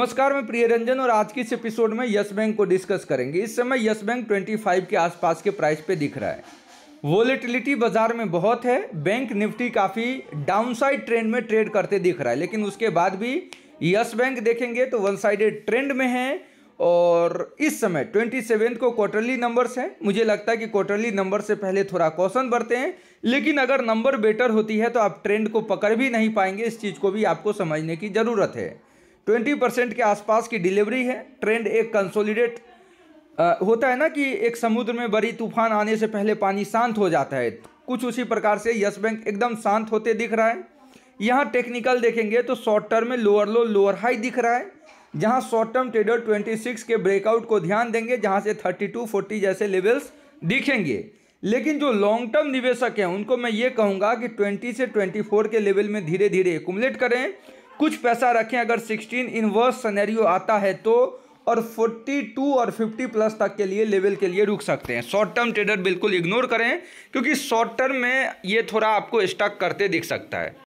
नमस्कार मैं प्रिय रंजन और आज की इस एपिसोड में यस बैंक को डिस्कस करेंगे इस समय यस बैंक 25 के आसपास के प्राइस पे दिख रहा है वॉलेटिलिटी बाजार में बहुत है बैंक निफ्टी काफ़ी डाउनसाइड ट्रेंड में ट्रेड करते दिख रहा है लेकिन उसके बाद भी यस बैंक देखेंगे तो वन साइडेड ट्रेंड में है और इस समय ट्वेंटी सेवेंथ को क्वार्टरली नंबर्स हैं मुझे लगता है कि क्वार्टरली नंबर से पहले थोड़ा कौशन बढ़ते हैं लेकिन अगर नंबर बेटर होती है तो आप ट्रेंड को पकड़ भी नहीं पाएंगे इस चीज़ को भी आपको समझने की ज़रूरत है ट्वेंटी परसेंट के आसपास की डिलीवरी है ट्रेंड एक कंसोलिडेट होता है ना कि एक समुद्र में बड़ी तूफान आने से पहले पानी शांत हो जाता है कुछ उसी प्रकार से यस बैंक एकदम शांत होते दिख रहा है यहाँ टेक्निकल देखेंगे तो शॉर्ट टर्म में लोअर लो लोअर हाई दिख रहा है जहाँ शॉर्ट टर्म ट्रेडर 26 के ब्रेकआउट को ध्यान देंगे जहाँ से 32 40 जैसे लेवल्स दिखेंगे लेकिन जो लॉन्ग टर्म निवेशक हैं उनको मैं ये कहूँगा कि 20 से 24 के लेवल में धीरे धीरे एकुमलेट करें कुछ पैसा रखें अगर सिक्सटीन इन वर्स सनेरियो आता है तो और 42 और 50 प्लस तक के लिए लेवल के लिए रुक सकते हैं शॉर्ट टर्म ट्रेडर बिल्कुल इग्नोर करें क्योंकि शॉर्ट टर्म में ये थोड़ा आपको स्टक करते दिख सकता है